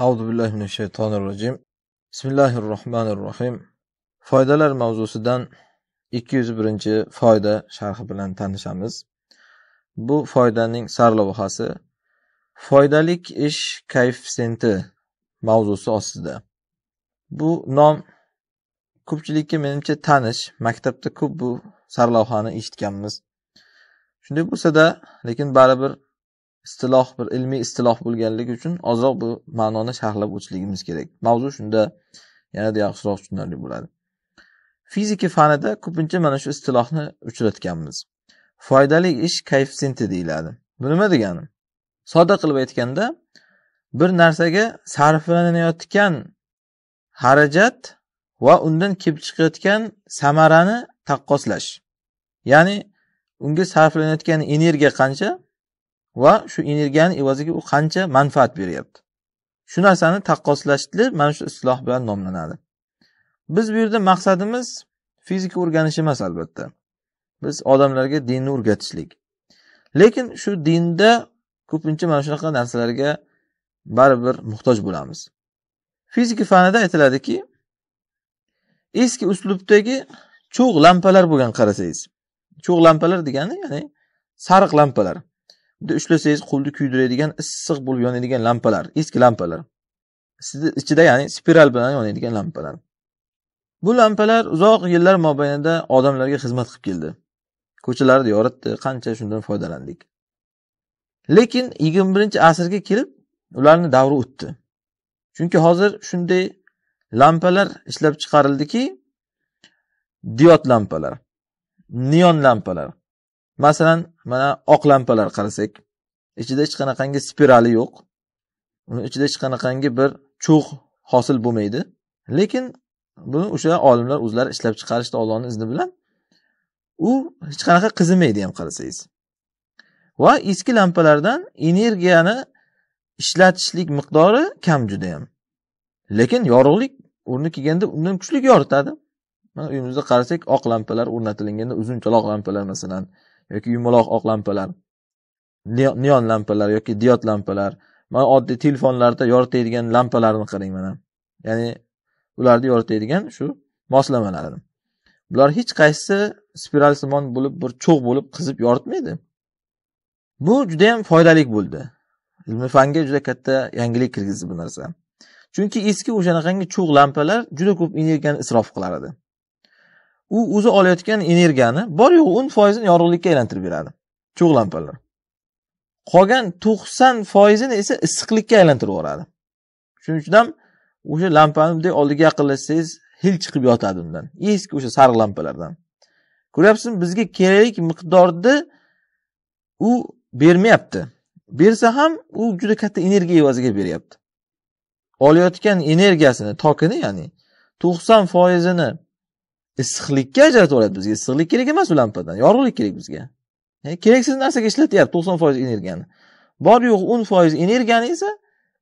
Auzu billahi minash shaytonir rojim. Bismillahir rohmanir rohim. Foydalar mavzusidan 201 foyda sharhi bilan tanishamiz. Bu foydaning sarlavhasi foydalik ish koeffitsenti mavzusi ostida. Bu nom ko'pchilikka menimcha tanish, maktabda ko'p bu sarlavhani eshitganmiz. Shunday bo'lsa-da, lekin baribir istiloh bir ilmiy istiloh bo'lganligi uchun ozroq bu ma'noni sharhlab o'tishligimiz kerak mavzu shunda yanada yaxshiroq tushunarli bo'ladi fizika fanida ko'pincha mana shu istilohni uchratganmiz foydali ish koeffitsienti deyiladi bu nima degani sodda qilib aytganda bir narsaga sarflanayotgan xarajat va undan kelib chiqayotgan samarani taqqoslash ya'ni unga sarflanayotgan energiya qancha va shu energiyani evaziga u qancha manfaat beryapti shu narsani taqqoslashli mana shu isloh bilan nomlanadi biz bu yerda maqsadimiz fizika o'rganish emas albatta biz odamlarga dinni o'rgatishlik lekin shu dinda ko'pincha mana shunaqa narsalarga baribir muhtoj bo'lamiz fizika fanida aytiladiki eski uslubdagi cho'g' lampalar bo'lgan qarasangiz cho'g' lampalar degani ya'ni sariq lampalar ushlasangiz qo'lni kuydiradigan issiq bo'lib yonadigan lampalar eski lampalar ichida ya'ni spiral bilan yonadigan lampalar bu lampalar uzoq yillar mobaynida odamlarga xizmat qilib keldi ko'chalarni yoritdi qancha shundan foydalandik lekin yigirma birinchi asrga kelib ularni davri o'tdi chunki hozir shunday lampalar ishlab chiqarildiki diod lampalar neon lampalar masalan mana oq lampalar qarasak ichida hech qanaqangi spirali yo'q uni ichida hech qanaqangi bir cho'g' hosil bo'lmaydi lekin buni o'sha olimlar o'zlari ishlab chiqarishdi ollohni izni bilan u hech qanaqa qizimaydi ham qarasangiz va eski lampalardan energiyani ishlatishlik miqdori kam juda yam lekin yorug'lik o'rni kelganda undan kuchli yoritadi mana uyimizda qarasak oq lampalar o'rnatilganda uzun choloq lampalar masalan yoki yumaloq oq lampalar neon lampalar yoki diod lampalar mana oddiy telefonlarda yoritadigan lampalarni qarang mana ya'ni ularni yoritadigan shu moslamalari bular hech qaysisi spiralsimon bo'lib bir cho'g' bo'lib qizib yoritmaydi bu juda yam foydali bo'ldi ilmi fanga juda katta yangilik kirgizdi bu narsa chunki eski o'shanaqangi cho'g' lampalar juda ko'p energiyani isrof qilar edi u o'zi olayotgan energiyani bor yo'g'i o'n foizini yorug'likka aylantirib beradi cho'g' lampalar qolgan to'qson foizini esa issiqlikka aylantirib yuboradi shuning uchun ham o'sha lampani bunday oldiga yaqinlashsangiz hil chiqib yotadi undan eski o'sha sariq lampalardan ko'ryapsizmi bizga kerakli miqdorni u bermayapti bersa ham u juda katta energiya evaziga beryapti olayotgan energiyasini tokini ya'ni to'qson foizini issiqlikka ajratyapti bizga issiqlik kerak emas u lampadan yorug'lik kerak bizga e, keraksiz narsaga ishlatyapti to'qson foiz energiyani bor yo'q o'n foiz energiyani esa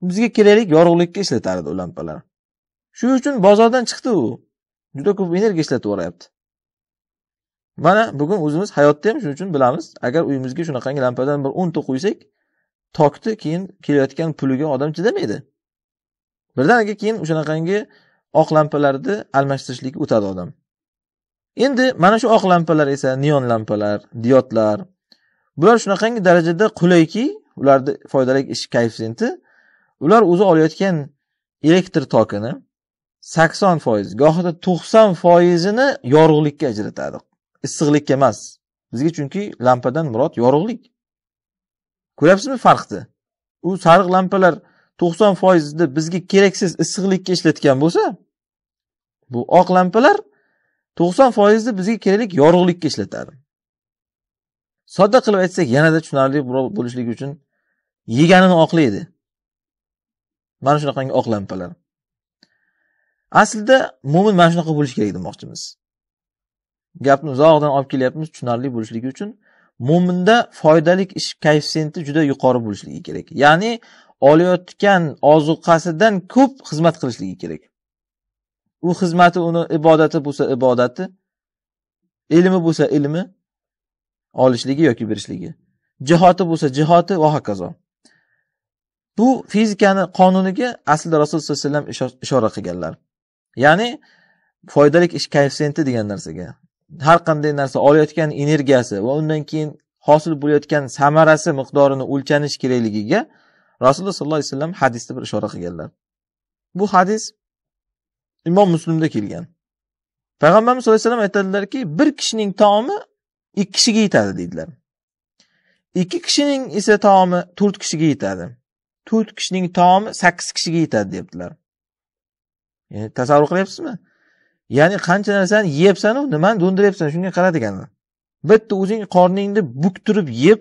bizga kerakli yorug'likka ishlatardi u lampalar shuning uchun bozordan chiqdi u juda ko'p energiya ishlatib yuboryapti mana bugun o'zimiz hayotda ham shuning uchun bilamiz agar uyimizga shunaqangi lampadan bir o'nta qo'ysak tokni keyin kelayotgan puliga odam chidamaydi birdaniga keyin o'shanaqangi oq lampalarni almashtirishlikka o'tadi odam endi mana shu oq lampalar esa neon lampalar diodlar bular shunaqangi darajada qulayki ularni foydali ish koeffitsienti ular o'zi olayotgan elektr tokini sakson foiz gohida to'qson foizini yorug'likka ajratadi issiqlikka emas bizga chunki lampadan murod yorug'lik ko'ryapsizmi farqni u sariq lampalar to'qson foizni bizga keraksiz issiqlikka ishlatgan bo'lsa bu oq lampalar to'qson foizni bizga keraklik yorug'likka ishlatadi sodda qilib aytsak yanada tushunarli bo'lishligi uchun yeganini oqlaydi mana shunaqangi oq lampalar aslida mo'min mana shunaqa bo'lishi kerak demoqchimiz gapni uzoqdan olib kelyapmiz tushunarli bo'lishligi uchun mo'minda foydali ish koeffitsiyenti juda yuqori bo'lishligi kerak ya'ni olayotgan ozuqasidan ko'p xizmat qilishligi kerak u xizmati uni ibodati bo'lsa ibodati ilmi bo'lsa ilmi olishligi yoki berishligi jihoti bo'lsa jihoti va hokazo bu fizikani qonuniga aslida rasululloh sallallohu alayhi vasallam ishora qilganlar ya'ni foydali ish koeffitsiyenti degan narsaga har qanday narsa olayotgan energiyasi va undan keyin hosil bo'layotgan samarasi miqdorini o'lchanish kerakligiga rasululloh sollallohu alayhi vasallam hadisda bir ishora qilganlar bu hadis imom muslimda kelgan payg'ambarimiz sallallohu alayhi vasallam aytadilarki bir kishining taomi ikki kishiga yetadi deydilar ikki kishining esa taomi to'rt kishiga yetadi to'rt kishining taomi sakkiz kishiga yetadi deyaptilar ya'ni tasavvur qilyapsizmi ya'ni qancha narsani yeyapsanu nimani do'ndiryapsan shunga deganlar bitta o'zing qorningni buktirib yeb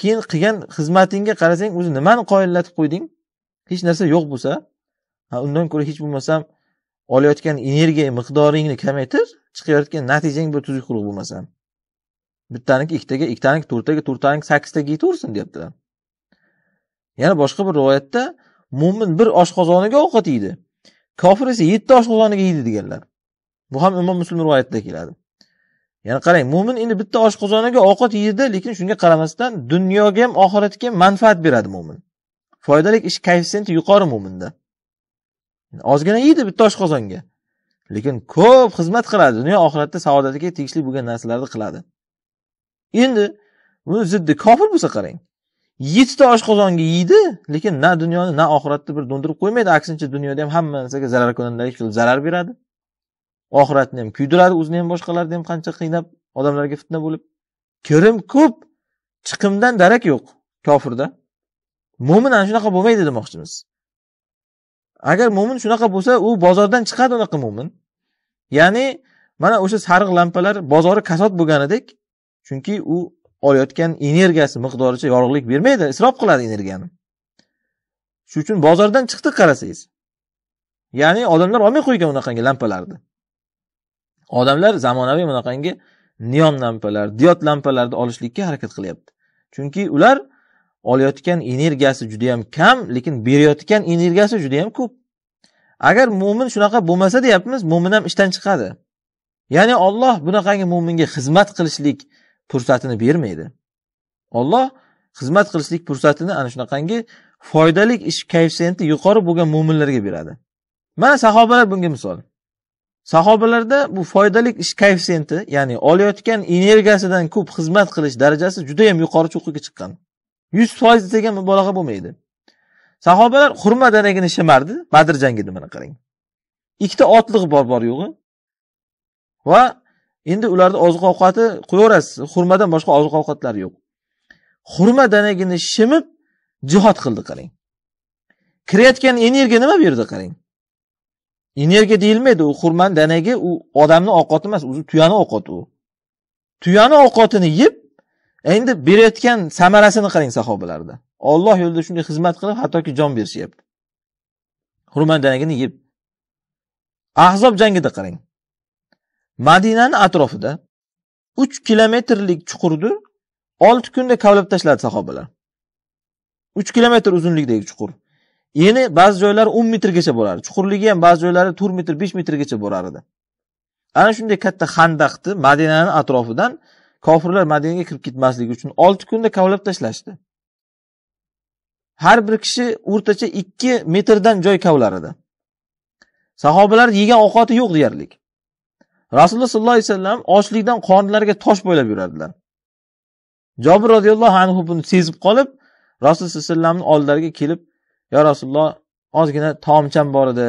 keyin qilgan xizmatingga qarasang o'zi nimani qoyillatib qo'yding hech narsa yo'q bo'lsa undan ko'ra hech bo'lmasam olayotgan energiya miqdoringni kamaytir chiqayotgan natijang bir tuzuk quruq bo'lmasin bittaniki ikkitaga ikkitaniki to'rttaga to'rttaniki sakkiztaga yetaversin deyaptilar yana boshqa bir rivoyatda mo'min bir oshqozoniga ovqat yeydi kofir esa yetti oshqozoniga yeydi deganlar bu ham imom muslim rivoyatida keladi ya'ni qarang mo'min endi bitta oshqozoniga ovqat yeydi lekin shunga qaramasdan dunyoga ham oxiratga ham manfaat beradi mo'min foydali ish koeffitsiyenti yuqori mo'minda ozgina yeydi bitta oshqozonga lekin ko'p xizmat qiladi dunyo oxiratda saodatiga tegishli bo'lgan narsalarni qiladi endi buni ziddi kofir bo'lsa qarang yettita oshqozonga yeydi lekin na dunyoni na oxiratni bir do'ndirib qo'ymaydi aksincha dunyoda ham hamma narsaga zararkunandalik qilib zarar beradi oxiratni ham kuydiradi o'zini ham boshqalarni ham qancha qiynab odamlarga fitna bo'lib kirim ko'p chiqimdan darak yo'q kofirda mo'min ana shunaqa bo'lmaydi demoqchimiz agar mo'min shunaqa bo'lsa u bozordan chiqadi unaqa mo'min ya'ni mana o'sha sariq lampalar bozori kasod bo'lganidek chunki u olayotgan energiyasi miqdoricha yorug'lik bermaydi isrof qiladi energiyani shuning uchun bozordan chiqdi qarasangiz ya'ni odamlar olmay qo'ygan unaqangi lampalarni odamlar zamonaviy bunaqangi neon lampalar diod lampalarni olishlikka harakat qilyapti chunki ular olayotgan energiyasi juda ham kam lekin berayotgan energiyasi juda ham ko'p agar mo'min shunaqa bo'lmasa deyapmiz mo'min ham ishdan chiqadi ya'ni olloh bunaqangi mo'minga xizmat qilishlik fursatini bermaydi olloh xizmat qilishlik fursatini ana shunaqangi foydali ish koeffitsiyenti yuqori bo'lgan mo'minlarga beradi mana sahobalar bunga misol sahobalarda bu foydali ish koeffitsiyenti ya'ni olayotgan energiyasidan ko'p xizmat qilish darajasi juda yam yuqori cho'qqiga chiqqan yuz foiz degan mubolag'a bo'lmaydi sahobalar xurma danagini shimardi badr jangida mana qarang ikkita otliq bor bor yo'g'i va endi ularni oziq ovqati qo'yaverasiz xurmadan boshqa oziq ovqatlari yo'q xurma danagini shimib jihod qildi qarang kirayotgan energiya nima bu yerda qarang energiya deyilmaydi u xurmani danagi u odamni ovqati emas o'zi tuyani ovqati u tuyani ovqatini yeb endi berayotgan samarasini qarang sahobalarda olloh yo'lida shunday xizmat qilib hattoki jon berishyapti xurma danagini yeb ahzob jangida qarang madinani atrofida uch kilometrlik chuqurni olti kunda kavlab tashladi sahobalar uch kilometr uzunlikdagi chuqur yana ba'zi joylari o'n metrgacha borardi chuqurligi ham ba'zi joylari to'rt metr besh metrgacha borar edi ana shunday katta xandaqni madinani atrofidan kofirlar madinaga kirib ketmasligi uchun olti kunda kavlab tashlashdi har bir kishi o'rtacha ikki metrdan joy kavlar edi sahobalar yegan ovqati yo'q deyarli rasululloh sollallohu alayhi vasallam ochlikdan qornlariga tosh bo'ylab yurardilar jobir roziyallohu anhu buni sezib qolib rasululloh sallallohu alayhi vasallamni oldilariga kelib yo rasululloh ozgina taomcham bor edi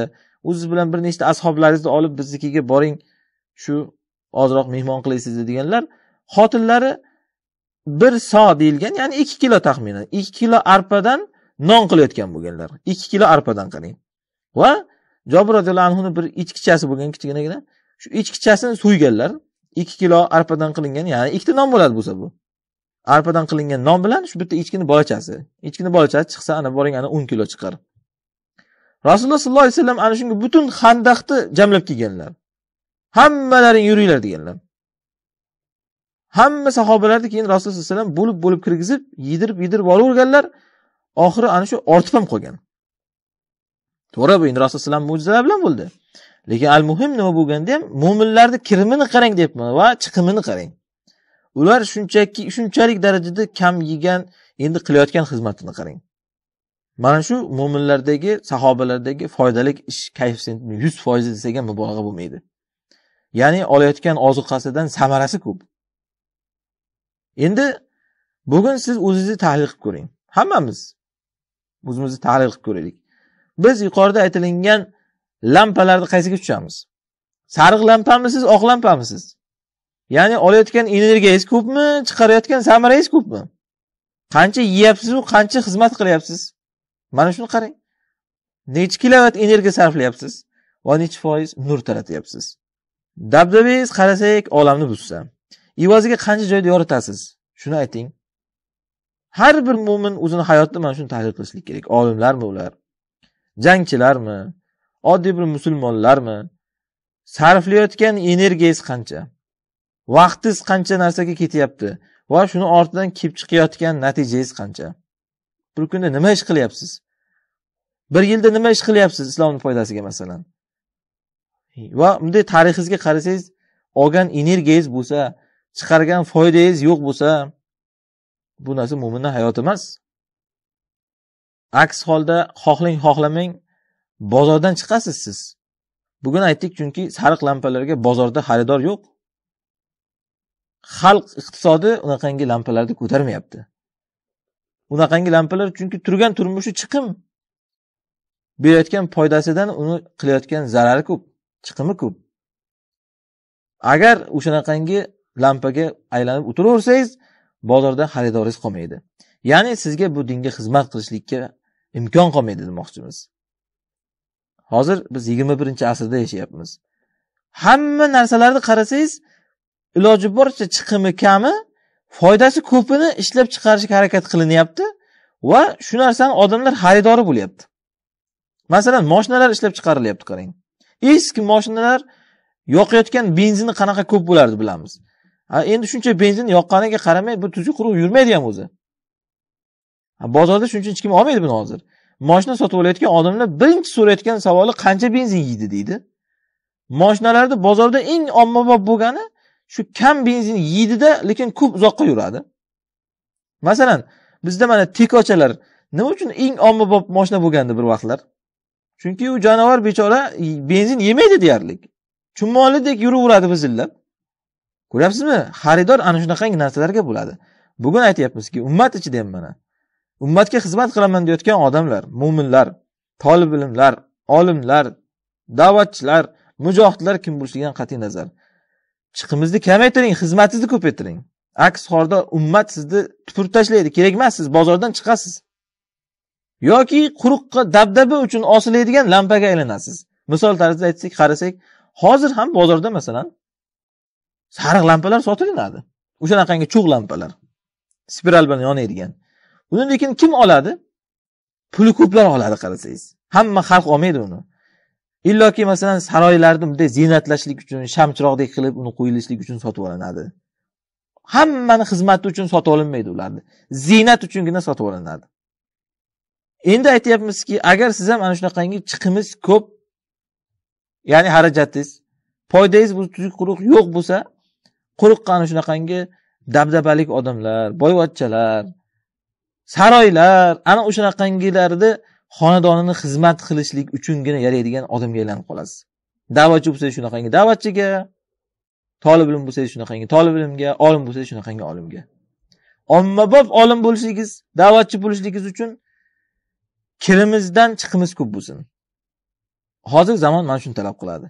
o'ziz bilan bir nechta ashoblaringizni olib biznikiga boring shu ozroq mehmon qilasiz deganlar xotinlari bir so deyilgan ya'ni ikki kilo taxminan ikki kilo arpadan non qilayotgan bo'lganlar ikki kilo arpadan qarang va jobir roziyallohu anhuni bir ichkichasi bo'lgan kichkinagina shu ichkichasini so'yganlar ikki kilo arpadan qilingan ya'ni ikkita non bo'ladi bo'lsa bu arpadan qilingan non bilan shu bitta echkini bolachasi echkini bolachasi chiqsa ana boring ana o'n kilo chiqar rasululloh sollallohu alayhi vasallam ana shunga butun handaqni jamlab kelganlar hammalaring yuringlar deganlar hamma sahobalarni keyin rasululloh sallallohu alayhi vasallam bo'lib bo'lib kirgizib yedirib yedirib olaverganlar oxiri ana shu ortib ham qolgan to'g'ri bu endi rasululloh alayhi mo'jizalar bilan bo'ldi lekin al muhim nima bo'lganda ham mo'minlarni kirimini qarang deyapman va chiqimini qarang ular shunchaki shunchalik darajada kam yegan endi qilayotgan xizmatini qarang mana shu mo'minlardagi sahobalardagi foydali ish koeffitsiyentini yuz foizi desak ham mubolag'a bo'lmaydi ya'ni olayotgan ozuqasidan samarasi ko'p endi bugun siz o'zingizni tahlil qilib ko'ring hammamiz o'zimizni tahlil qilib ko'raylik biz yuqorida aytilingan lampalarni qaysiga tushamiz sariq lampamisiz oq lampamisiz ya'ni olayotgan energiyangiz ko'pmi chiqarayotgan samarangiz ko'pmi qancha yeyapsizu qancha xizmat qilyapsiz mana shuni qarang nechi kilovat energiya sarflayapsiz va nechi foiz nur taratyapsiz dabdabangiz qarasak olamni buzsa evaziga qancha joyda yoritasiz shuni ayting har bir mo'min o'zini hayotida mana shuni tahlil qilishlik kerak olimlarmi ular jangchilarmi oddiy bir musulmonlarmi sarflayotgan energiyangiz qancha vaqtingiz qancha narsaga ketyapti va shuni ortidan kelib chiqayotgan natijangiz qancha bir kunda nima ish qilyapsiz bir yilda nima ish qilyapsiz islomni foydasiga masalan va bunday tarixingizga qarasangiz olgan energiyangiz bo'lsa chiqargan foydangiz yo'q bo'lsa bu narsa mo'minni hayoti emas aks holda xohlang xohlamang bozordan chiqasiz siz bugun aytdik chunki sariq lampalarga bozorda xaridor yo'q xalq iqtisodi unaqangi lampalarni ko'tarmayapti unaqangi lampalar chunki turgan turmushi chiqim berayotgan foydasidan uni qilayotgan zarari ko'p chiqimi ko'p agar o'shanaqangi lampaga aylanib o'tiraversangiz bozorda xaridoringiz qolmaydi ya'ni sizga bu dinga xizmat qilishlikka imkon qolmaydi demoqchimiz hozir biz yigirma birinchi asrda yashayapmiz hamma narsalarni qarasangiz iloji boricha chiqimi kami foydasi ko'pini ishlab chiqarishga harakat qilinyapti va shu narsani odamlar xaridori bo'lyapti masalan moshinalar ishlab chiqarilyapti qarang eski moshinalar yoqayotgan benzini qanaqa ko'p bo'lardi bilamiz endi shuncha benzin yoqqaniga qaramay bu tuzuk quruq yurmaydi ham o'zi bozorda shuning uchun hech kim olmaydi buni hozir moshina sotib olayotgan odamlar birinchi so'rayotgan savoli qancha benzin yeydi deydi moshinalarni bozorda eng ommabop bo'lgani shu kam benzin yeydida lekin ko'p uzoqqa yuradi masalan bizda mana tekochalar nima uchun eng ommabop moshina bo'lgandi bir vaqtlar chunki u jonivor bechora e, benzin yemaydi deyarli chummoldek yuraveradi bizillab ko'ryapsizmi xaridor ana shunaqangi narsalarga bo'ladi bugun aytyapmizki ummat ichida ham mana ummatga xizmat qilaman deyotgan odamlar mo'minlar tolib ilmlar olimlar da'vatchilar mujohidlar kim bo'lishligidan qat'iy nazar chiqimizni kamaytiring xizmatingizni ko'paytiring aks holda ummat sizni tupurib tashlaydi kerak emas siz bozordan chiqasiz yoki quruqqa dabdaba uchun osilaydigan lampaga aylanasiz misol tarzida aytsak qarasak hozir ham bozorda masalan sariq lampalar sotilinadi o'shanaqangi cho'g' lampalar spiral bilan yonaydigan uni lekin kim oladi puli ko'plar oladi qarasangiz hamma xalq olmaydi uni illoki masalan saroylarni bunday ziynatlashlik uchun shamchiroqdek qilib uni qo'yilishlik uchun sotib olinadi hammani xizmati uchun sotib olinmaydi ularni ziynat uchungina sotib olinadi endi aytyapmizki agar siz ham ana shunaqangi chiqimiz ko'p ya'ni xarajatingiz foydangiz tuzuk quruq yo'q bo'lsa qo'riqqani shunaqangi dabdabalik odamlar boyvachchalar saroylar ana o'shanaqangilarni xonadonini xizmat qilishlik uchungina yaraydigan odamga aylanib qolasiz da'vatchi bo'lsangiz shunaqangi da'vatchiga tolib ilm bo'lsangiz shunaqangi tolib ilmga olim bo'lsangiz shunaqangi olimga ommabop olim bo'lishligingiz da'vatchi bo'lishligingiz uchun kirimizdan chiqimiz ko'p bo'lsin hozir zamon mana shuni talab qiladi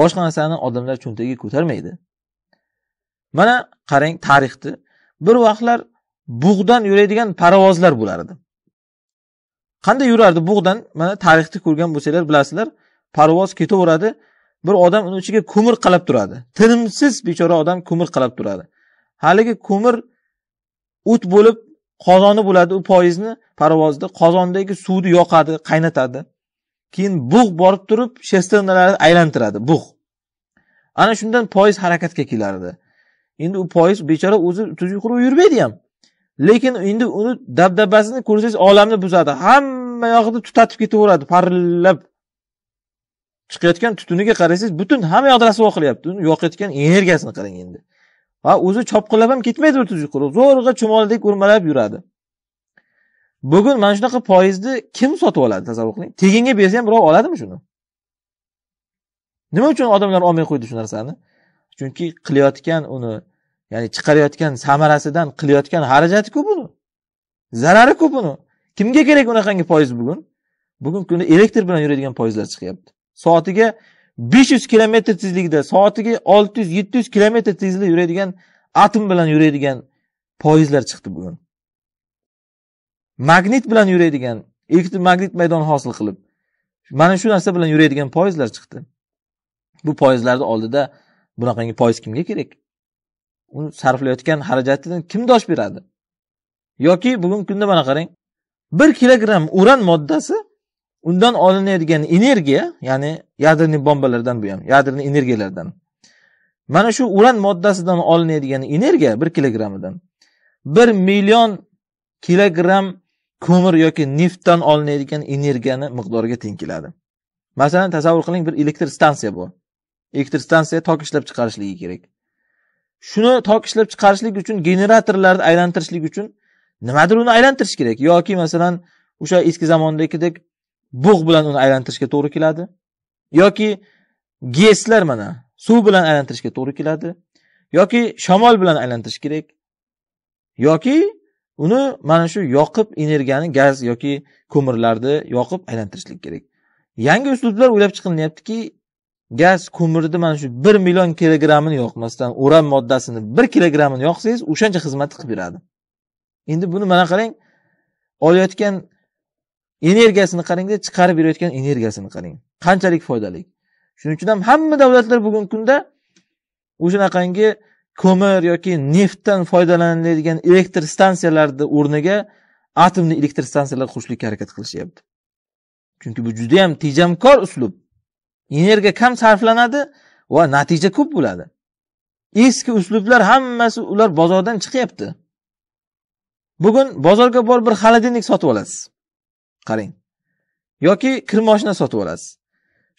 boshqa narsani odamlar cho'ntagiga ko'tarmaydi mana qarang tarixni bir vaqtlar bug'dan yuradigan parovozlar bo'lar edi qanday yurardi bug'dan mana tarixni ko'rgan bo'lsanglar bilasizlar parvoz ketaveradi bir odam uni ichiga ko'mir qalab turadi tinimsiz bechora odam ko'mir qalab turadi haligi ko'mir o't bo'lib qozoni bo'ladi u poyezdni parvozda qozondagi suvni yoqadi qaynatadi keyin bug' borib turib shesternalarni aylantiradi bug' ana shundan poyezd harakatga kelardi endi u poyiz bechora o'zi tuz qurib yurmaydi ham lekin endi uni dabdabasini ko'rsangiz olamni buzadi hamma yog'ini tutatib ketaveradi parillab chiqayotgan tutuniga qarasangiz butun hamma yoqda rasvo qilyapti uni yoqayotgan energiyasini qarang endi va o'zi chopqilab ham ketmaydi u tuzuk zo'rg'a chumolidek o'rmalab yuradi bugun mana shunaqa poyezdni kim sotib oladi tasavvur qiling teginga bersa ham birov oladimi shuni nima uchun odamlar olmay qo'ydi shu narsani chunki qilayotgan uni ya'ni chiqarayotgan samarasidan qilayotgan xarajati-ku buni zarari-ku buni kimga kerak unaqangi poyezd bugun bugungi kunda elektr bilan yuradigan poyezdlar chiqyapti soatiga besh yuz kilometr tezlikda soatiga olti yuz yetti yuz kilometr tezlikda yuradigan atom bilan yuradigan poyezdlar chiqdi bugun magnit bilan yuradigan elektromagnit maydon hosil qilib mana shu narsa bilan yuradigan poyezdlar chiqdi bu poyezdlarni oldida bunaqangi foiz kimga kerak uni sarflayotgan xarajatidan kim dosh beradi yoki bugungi kunda mana qarang bir kilogramm uran moddasi undan olinadigan energiya ya'ni yadroniy bombalardan bu ham yadroniy energiyalardan mana shu uran moddasidan olinadigan energiya bir kilogrammidan bir million kilogramm ko'mir yoki neftdan olinadigan energiyani miqdoriga teng keladi masalan tasavvur qiling bir elektr stansiya bor elektr stansiya tok ishlab chiqarishligi kerak shuni tok ishlab chiqarishlik uchun generatorlarni aylantirishlik uchun nimadir uni aylantirish kerak yoki masalan o'sha eski zamondagidek bug' bilan uni aylantirishga to'g'ri keladi yoki geslar mana suv bilan aylantirishga to'g'ri keladi yoki shamol bilan aylantirish kerak yoki uni mana shu yoqib energiyani gaz yoki ko'mirlarni yoqib aylantirishlik kerak yangi uslublar o'ylab chiqilyaptiki gaz ko'mirni mana shu bir million kilogrammini yoqmasdan uran moddasini bir kilogrammini yoqsangiz o'shancha xizmat qilib beradi endi buni mana qarang olayotgan energiyasini qarangda chiqarib berayotgan energiyasini qarang qanchalik foydali shuning uchun ham hamma davlatlar bugungi kunda o'shanaqangi ko'mir yoki neftdan foydalaniladigan elektr stansiyalarni o'rniga atomli elektr stansiyalar qurishlikka harakat qilishyapti chunki bu judayam tejamkor uslub energiya kam sarflanadi va natija ko'p bo'ladi eski uslublar hammasi ular bozordan chiqyapti bugun bozorga borib bir xolodilnik sotib olasiz qarang yoki kir moshina sotib olasiz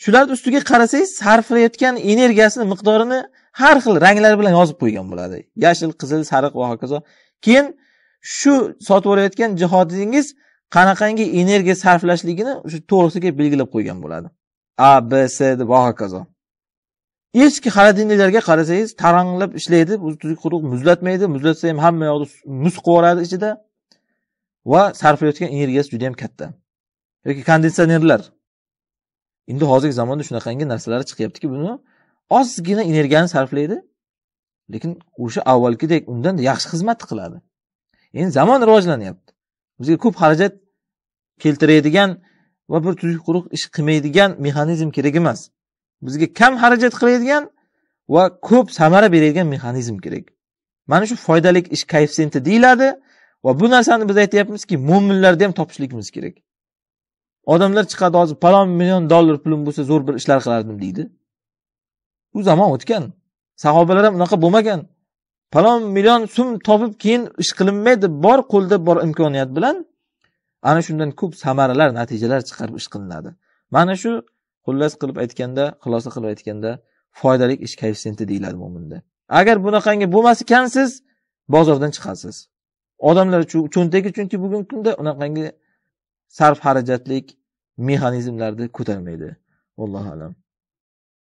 shularni ustiga qarasangiz sarflayotgan energiyasini miqdorini har xil ranglar bilan yozib qo'ygan bo'ladi yashil qizil sariq va hokazo keyin shu sotib olayotgan jihodingiz qanaqangi energiya sarflashligini o'sha to'g'risiga belgilab qo'ygan bo'ladi a b s va hokazo eski холодильникlarga qarasangiz taranglab ishlaydi quruq muzlatmaydi muzlatsa ham hamma yoqni muz qilib yuboradi ichida va sarflayotgan energiyasi juda yam katta yoki konditsionerlar endi hozirgi zamonda shunaqangi narsalar chiqyaptiki buni ozgina energiyani sarflaydi lekin o'sha avvalgidek undan yaxshi xizmat qiladi endi zamon rivojlanyapti bizga ko'p xarajat keltiradigan va bir tuzuk quruq ish qilmaydigan mexanizm kerak emas bizga kam xarajat qiladigan va ko'p samara beradigan mexanizm kerak mana shu foydali ish koeffitsiyenti deyiladi va bu narsani biz aytyapmizki mo'minlarda ham topishligimiz kerak odamlar chiqadi hozir palon million dollar pulim bo'lsa zo'r bir ishlar qilardim deydi u zamon o'tgan sahobalar ham unaqa bo'lmagan palon million so'm topib keyin ish qilinmaydi bor qo'lda bor imkoniyat bilan ana shundan ko'p samaralar natijalar chiqarib ish qilinadi mana shu xullas qilib aytganda xulosa qilib aytganda foydali ish koeffitsiyenti deyiladi mo'minda agar bunaqangi bo'lmas ekansiz bozordan chiqasiz odamlar cho'ntagi chunki bugungi kunda unaqangi sarf xarajatlik mexanizmlarni ko'tarmaydi allohu alam